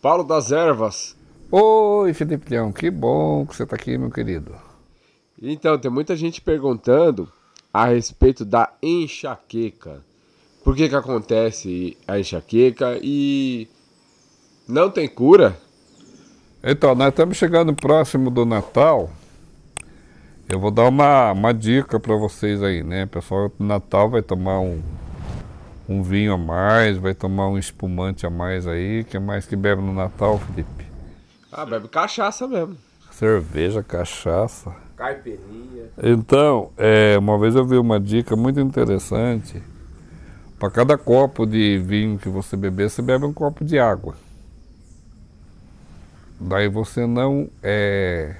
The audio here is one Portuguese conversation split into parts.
Paulo das Ervas. Oi, Felipe Leão, que bom que você está aqui, meu querido. Então, tem muita gente perguntando a respeito da enxaqueca. Por que, que acontece a enxaqueca e não tem cura? Então, nós estamos chegando próximo do Natal. Eu vou dar uma, uma dica para vocês aí, né? O pessoal, Natal vai tomar um, um vinho a mais, vai tomar um espumante a mais aí. O que é mais que bebe no Natal, Felipe? Ah, bebe cachaça mesmo. Cerveja, cachaça. Caipirinha. Então, é, uma vez eu vi uma dica muito interessante. Para cada copo de vinho que você beber, você bebe um copo de água. Daí você não é,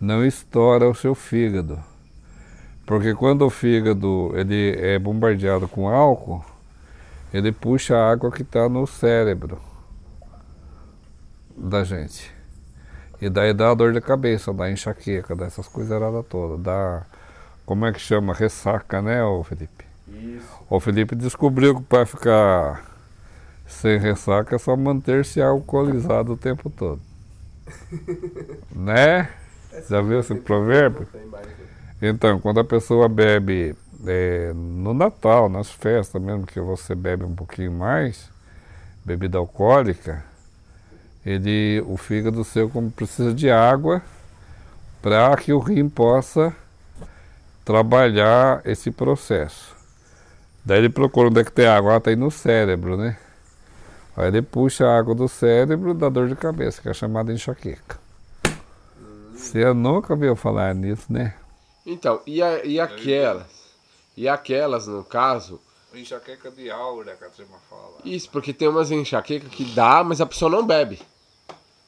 não estoura o seu fígado. Porque quando o fígado ele é bombardeado com álcool, ele puxa a água que está no cérebro da gente. E daí dá dor de cabeça, dá enxaqueca, dá essas coisas todas, dá. Como é que chama? Ressaca, né, ô Felipe? Isso. O Felipe descobriu que para ficar sem ressaca é só manter-se alcoolizado o tempo todo. né? Já viu esse provérbio? Né? Então, quando a pessoa bebe é, no Natal, nas festas mesmo, que você bebe um pouquinho mais, bebida alcoólica, ele, o fígado seu como precisa de água para que o rim possa trabalhar esse processo. Daí ele procura onde é que tem água, ah, tem tá no cérebro, né? Aí ele puxa a água do cérebro da dor de cabeça, que é chamada enxaqueca. Você nunca ouviu falar nisso, né? Então, e, a, e aquelas? E aquelas, no caso. Enxaqueca de aura, né, que a fala. Isso, porque tem umas enxaquecas que dá, mas a pessoa não bebe.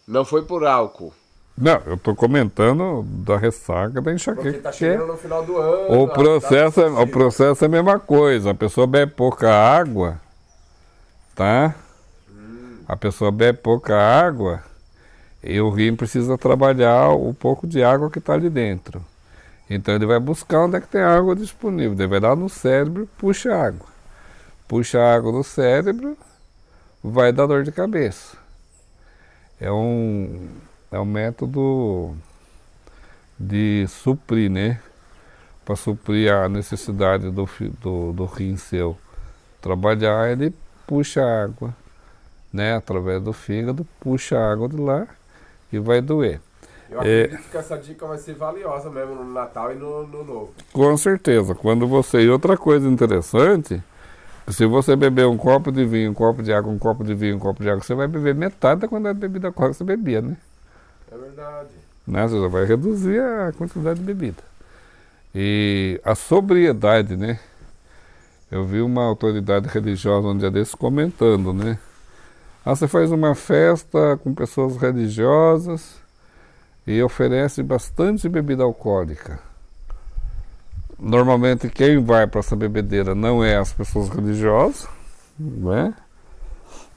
Não foi por álcool. Não, eu tô comentando da ressaca da enxaqueca. Porque tá chegando é no final do ano. O processo, é, o processo é a mesma coisa. A pessoa bebe pouca água, tá? Hum. A pessoa bebe pouca água e o rim precisa trabalhar o pouco de água que está ali dentro. Então ele vai buscar onde é que tem água disponível. Ele vai lá no cérebro, puxa água. Puxa água no cérebro, vai dar dor de cabeça. É um, é um método de suprir, né? Para suprir a necessidade do, do, do rim seu trabalhar, ele puxa água, né? Através do fígado, puxa água de lá e vai doer. Eu é. acredito que essa dica vai ser valiosa mesmo no Natal e no, no Novo. Com certeza. Quando você. E outra coisa interessante, se você beber um copo de vinho, um copo de água, um copo de vinho, um copo de água, você vai beber metade da quantidade de bebida alcoólica que você bebia, né? É verdade. Né? Você já vai reduzir a quantidade de bebida. E a sobriedade, né? Eu vi uma autoridade religiosa um dia desses comentando, né? Ah, você faz uma festa com pessoas religiosas e oferece bastante bebida alcoólica. Normalmente quem vai para essa bebedeira não é as pessoas religiosas, né?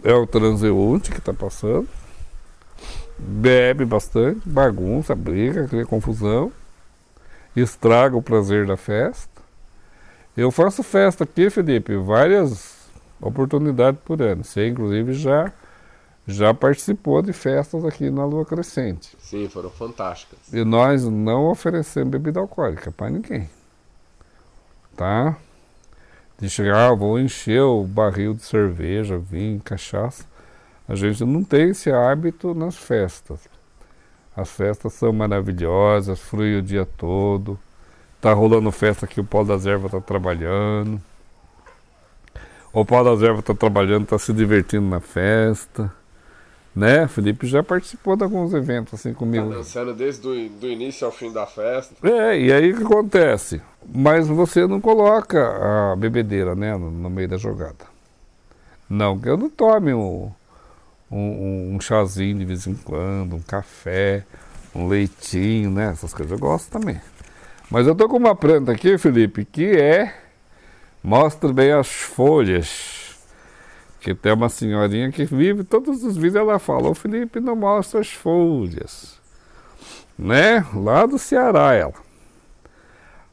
é o transeunte que está passando, bebe bastante, bagunça, briga, cria confusão, estraga o prazer da festa. Eu faço festa aqui, Felipe, várias oportunidades por ano. Você inclusive já já participou de festas aqui na Lua Crescente. Sim, foram fantásticas. E nós não oferecemos bebida alcoólica para ninguém. Tá? De chegar, ah, vou encher o barril de cerveja, vinho, cachaça. A gente não tem esse hábito nas festas. As festas são maravilhosas, frui o dia todo. Tá rolando festa que o pau das ervas tá trabalhando. O pau das ervas tá trabalhando, tá se divertindo na festa. Né? Felipe já participou de alguns eventos assim tá comigo. Tá dançando desde do, início ao fim da festa. É, e aí o que acontece? Mas você não coloca a bebedeira né, no, no meio da jogada. Não, que eu não tome um, um, um chazinho de vez em quando, um café, um leitinho, né? Essas coisas eu gosto também. Mas eu tô com uma planta aqui, Felipe, que é. Mostra bem as folhas que tem uma senhorinha que vive, todos os vídeos ela fala, o Felipe não mostra as folhas. Né? Lá do Ceará ela.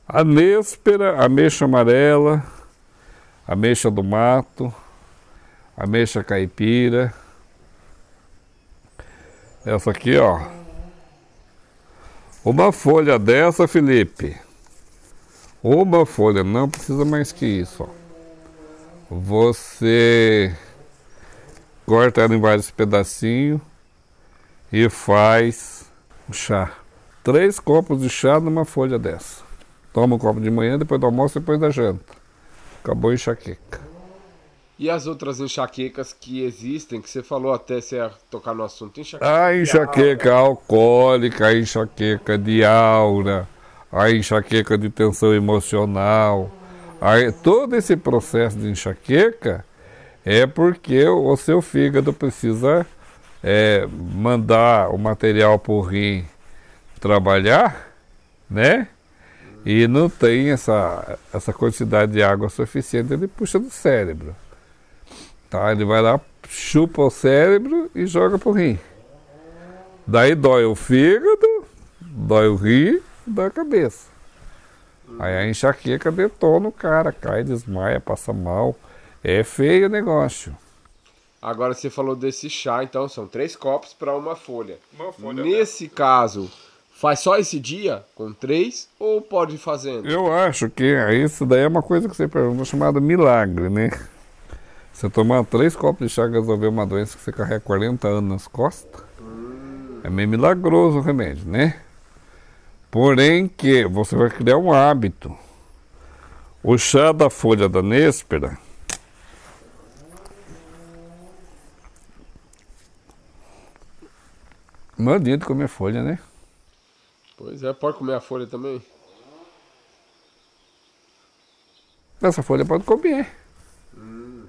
A Néspera, ameixa amarela, ameixa do mato, ameixa caipira. Essa aqui, ó. Uma folha dessa, Felipe. Uma folha, não precisa mais que isso, ó você corta ela em vários pedacinhos e faz um chá. Três copos de chá numa folha dessa. Toma um copo de manhã, depois do almoço, e depois da janta. Acabou a enxaqueca. E as outras enxaquecas que existem, que você falou até, você ia tocar no assunto, enxaqueca... A enxaqueca alcoólica, a enxaqueca de aura, a enxaqueca de tensão emocional, Aí, todo esse processo de enxaqueca é porque o seu fígado precisa é, mandar o material para o rim trabalhar, né? E não tem essa, essa quantidade de água suficiente, ele puxa do cérebro. Tá? Ele vai lá, chupa o cérebro e joga para o rim. Daí dói o fígado, dói o rim, dói a cabeça. Aí a enxaqueca detona o cara, cai, desmaia, passa mal. É feio o negócio. Agora você falou desse chá, então são três copos para uma folha. Uma folha. Nesse né? caso, faz só esse dia com três ou pode ir fazendo? Eu acho que isso daí é uma coisa que você pergunta chamada milagre, né? Você tomar três copos de chá e resolver uma doença que você carrega 40 anos nas costas, hum. é meio milagroso o remédio, né? Porém que você vai criar um hábito. O chá da folha da néspera Mandito comer folha, né? Pois é, pode comer a folha também? Essa folha pode comer. Hum.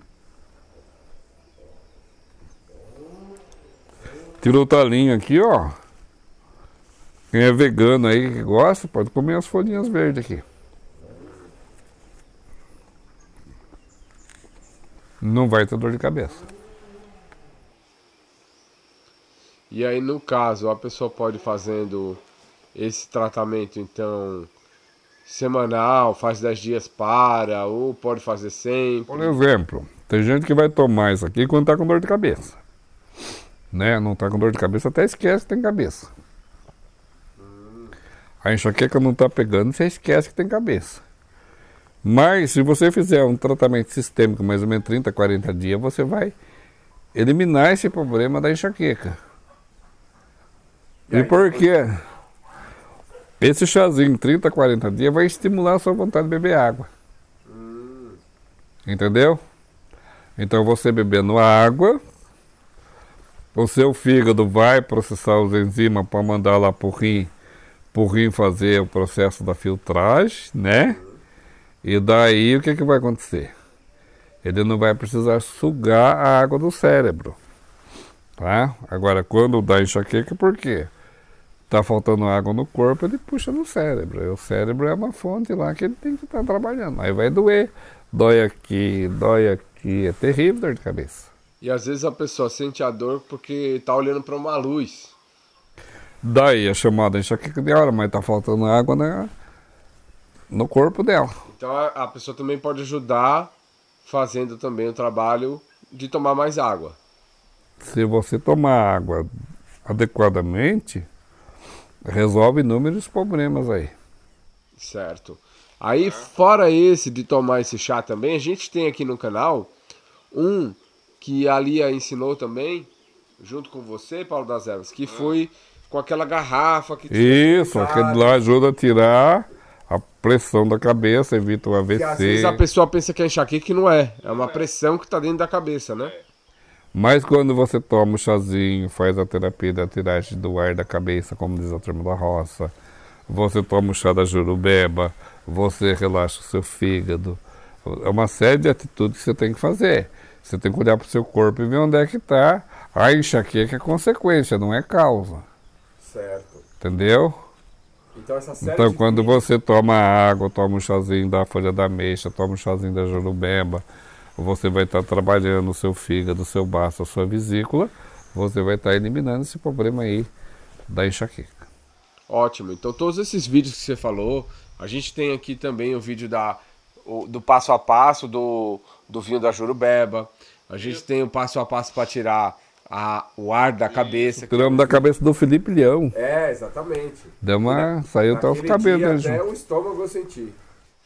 Tirou o talinho aqui, ó. Quem é vegano aí que gosta, pode comer as folhinhas verdes aqui. Não vai ter dor de cabeça. E aí, no caso, a pessoa pode fazendo esse tratamento, então, semanal, faz 10 dias para, ou pode fazer sempre? Por exemplo, tem gente que vai tomar isso aqui quando está com dor de cabeça. Né? Não está com dor de cabeça, até esquece que tem cabeça. A enxaqueca não está pegando, você esquece que tem cabeça. Mas se você fizer um tratamento sistêmico, mais ou menos 30, 40 dias, você vai eliminar esse problema da enxaqueca. E por quê? Esse chazinho, 30, 40 dias, vai estimular a sua vontade de beber água. Hum. Entendeu? Então você bebendo água, o seu fígado vai processar os enzimas para mandar lá para o rim por o fazer o processo da filtragem, né? E daí o que, é que vai acontecer? Ele não vai precisar sugar a água do cérebro. Tá? Agora, quando dá enxaqueca, por quê? Tá faltando água no corpo, ele puxa no cérebro. E o cérebro é uma fonte lá que ele tem que estar tá trabalhando. Aí vai doer. Dói aqui, dói aqui. É terrível dor de cabeça. E às vezes a pessoa sente a dor porque está olhando para uma luz. Daí a chamada enxaqueca de hora, mas tá faltando água né no corpo dela. Então a pessoa também pode ajudar fazendo também o trabalho de tomar mais água. Se você tomar água adequadamente, resolve inúmeros problemas aí. Certo. Aí, fora esse de tomar esse chá também, a gente tem aqui no canal um que a Lia ensinou também, junto com você, Paulo das Ervas, que foi com aquela garrafa que Isso, que lá ajuda a tirar a pressão da cabeça, evita o AVC. Que às vezes a pessoa pensa que é enxaqueca que não é. É uma é. pressão que está dentro da cabeça, né? Mas quando você toma um chazinho, faz a terapia da tiragem do ar da cabeça, como diz a turma da roça, você toma um chá da jurubeba, você relaxa o seu fígado. É uma série de atitudes que você tem que fazer. Você tem que olhar para o seu corpo e ver onde é que está. A enxaqueca é consequência, não é causa. Certo. Entendeu? Então, essa série então quando você toma água, toma um chazinho da folha da mexa, toma um chazinho da jurubemba, você vai estar trabalhando o seu fígado, o seu baço, a sua vesícula, você vai estar eliminando esse problema aí da enxaqueca. Ótimo. Então todos esses vídeos que você falou, a gente tem aqui também o vídeo da, o, do passo a passo do, do vinho da Jurubeba. A gente tem o passo a passo para tirar a, o ar da cabeça. Tiramos da cabeça do Felipe Leão. É, exatamente. Deu uma... Na, saiu até os cabelos. Né, até o estômago eu senti.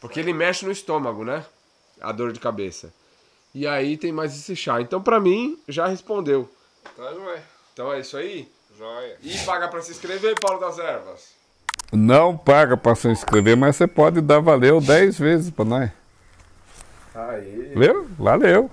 Porque ele mexe no estômago, né? A dor de cabeça. E aí tem mais esse chá. Então, pra mim, já respondeu. Tá joia. Então é isso aí? Joia. E paga pra se inscrever, Paulo das Ervas? Não paga pra se inscrever, mas você pode dar valeu 10 vezes pra nós. Aí. Valeu? Valeu.